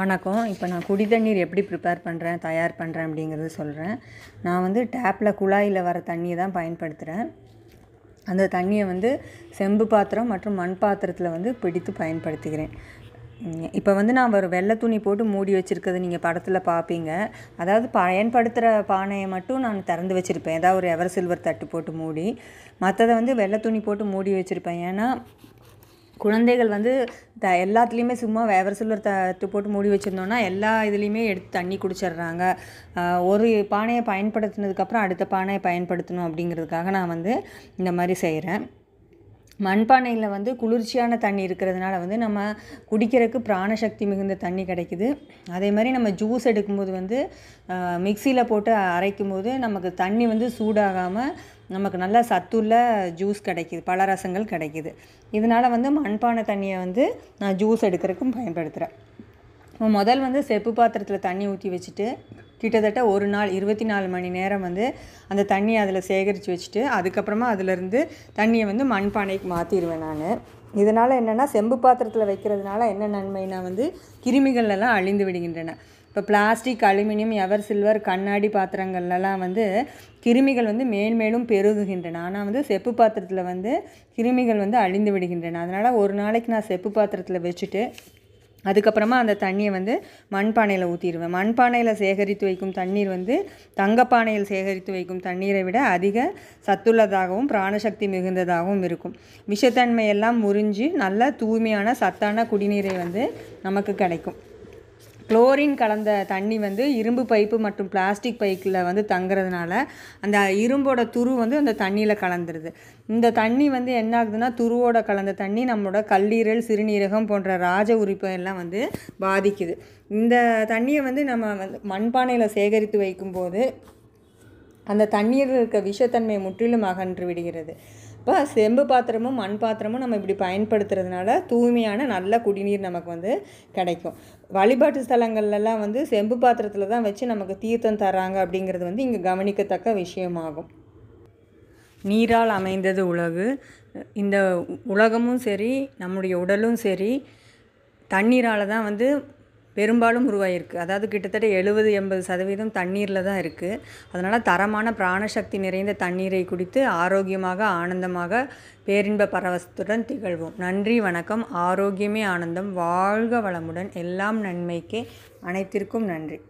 வணக்கம் இப்போ நான் குடி தண்ணீர் எப்படி ப்ரிப்பேர் பண்ணுறேன் தயார் பண்ணுறேன் அப்படிங்கிறத சொல்கிறேன் நான் வந்து டேப்பில் குழாயில் வர தண்ணியை தான் பயன்படுத்துகிறேன் அந்த தண்ணியை வந்து செம்பு பாத்திரம் மற்றும் மண் பாத்திரத்தில் வந்து பிடித்து பயன்படுத்துகிறேன் இப்போ வந்து நான் ஒரு வெள்ளை துணி போட்டு மூடி வச்சுருக்கிறது நீங்கள் படத்தில் பார்ப்பீங்க அதாவது பயன்படுத்துகிற பானையை மட்டும் நான் திறந்து வச்சுருப்பேன் ஏதாவது ஒரு எவர் சில்வர் தட்டு போட்டு மூடி மற்றதை வந்து வெள்ளை துணி போட்டு மூடி வச்சுருப்பேன் ஏன்னா குழந்தைகள் வந்து த எல்லாத்துலேயுமே சும்மா த தட்டு போட்டு மூடி வச்சுருந்தோன்னா எல்லா இதுலேயுமே எடுத்து தண்ணி குடிச்சிடுறாங்க ஒரு பானையை பயன்படுத்தினதுக்கப்புறம் அடுத்த பானையை பயன்படுத்தணும் அப்படிங்கிறதுக்காக நான் வந்து இந்த மாதிரி செய்கிறேன் மண்பானையில் வந்து குளிர்ச்சியான தண்ணி இருக்கிறதுனால வந்து நம்ம குடிக்கிறதுக்கு பிராணசக்தி மிகுந்த தண்ணி கிடைக்குது அதே மாதிரி நம்ம ஜூஸ் எடுக்கும்போது வந்து மிக்சியில் போட்டு அரைக்கும் போது நமக்கு தண்ணி வந்து சூடாகாமல் நமக்கு நல்ல சத்துள்ள ஜூஸ் கிடைக்கிது பலரசங்கள் கிடைக்கிது இதனால் வந்து மண்பானை தண்ணியை வந்து நான் ஜூஸ் எடுக்கிறதுக்கும் பயன்படுத்துகிறேன் முதல் வந்து செப்பு பாத்திரத்தில் தண்ணி ஊற்றி வச்சுட்டு கிட்டத்தட்ட ஒரு நாள் இருபத்தி நாலு மணி நேரம் வந்து அந்த தண்ணியை அதில் சேகரித்து வச்சுட்டு அதுக்கப்புறமா அதிலேருந்து தண்ணியை வந்து மண்பானைக்கு மாற்றிடுவேன் நான் இதனால் என்னென்னா செம்பு பாத்திரத்தில் வைக்கிறதுனால என்ன நன்மைனா வந்து கிருமிகள்லாம் அழிந்து விடுகின்றன இப்போ பிளாஸ்டிக் அலுமினியம் எவர் சில்வர் கண்ணாடி பாத்திரங்கள்லாம் வந்து கிருமிகள் வந்து மேன்மேலும் பெருகுகின்றன ஆனால் வந்து செப்பு பாத்திரத்தில் வந்து கிருமிகள் வந்து அழிந்து விடுகின்றன அதனால் ஒரு நாளைக்கு நான் செப்பு பாத்திரத்தில் வச்சுட்டு அதுக்கப்புறமா அந்த தண்ணியை வந்து மண்பானையில் ஊற்றிடுவேன் மண்பானையில் சேகரித்து வைக்கும் தண்ணீர் வந்து தங்கப்பானையில் சேகரித்து வைக்கும் தண்ணீரை விட அதிக சத்துள்ளதாகவும் பிராணசக்தி மிகுந்ததாகவும் இருக்கும் விஷத்தன்மையெல்லாம் முறிஞ்சு நல்ல தூய்மையான சத்தான குடிநீரை வந்து நமக்கு கிடைக்கும் குளோரின் கலந்த தண்ணி வந்து இரும்பு பைப்பு மற்றும் பிளாஸ்டிக் பைக்கில் வந்து தங்குறதுனால அந்த இரும்போட துரு வந்து அந்த தண்ணியில் கலந்துருது இந்த தண்ணி வந்து என்ன ஆகுதுன்னா துருவோட கலந்த தண்ணி நம்மளோட கல்லீரல் சிறுநீரகம் போன்ற ராஜ எல்லாம் வந்து பாதிக்குது இந்த தண்ணியை வந்து நம்ம வந்து மண்பானையில் சேகரித்து வைக்கும்போது அந்த தண்ணீரில் இருக்க விஷத்தன்மை முற்றிலும் அகன்று விடுகிறது இப்போ செம்பு பாத்திரமும் மண் பாத்திரமும் நம்ம இப்படி பயன்படுத்துறதுனால தூய்மையான நல்ல குடிநீர் நமக்கு வந்து கிடைக்கும் வழிபாட்டு ஸ்தலங்கள்லாம் வந்து செம்பு பாத்திரத்தில் தான் வச்சு நமக்கு தீர்த்தம் தராங்க அப்படிங்கிறது வந்து இங்கே கவனிக்கத்தக்க விஷயமாகும் நீரால் அமைந்தது உலகு இந்த உலகமும் சரி நம்முடைய உடலும் சரி தண்ணீரால் தான் வந்து பெரும்பாலும் உருவாயிருக்கு அதாவது கிட்டத்தட்ட எழுபது எண்பது சதவீதம் தண்ணீரில் தான் இருக்குது அதனால் தரமான பிராணசக்தி நிறைந்த தண்ணீரை குடித்து ஆரோக்கியமாக ஆனந்தமாக பேரின்ப பரவசத்துடன் திகழ்வோம் நன்றி வணக்கம் ஆரோக்கியமே ஆனந்தம் வாழ்க வளமுடன் எல்லாம் நன்மைக்கே அனைத்திற்கும் நன்றி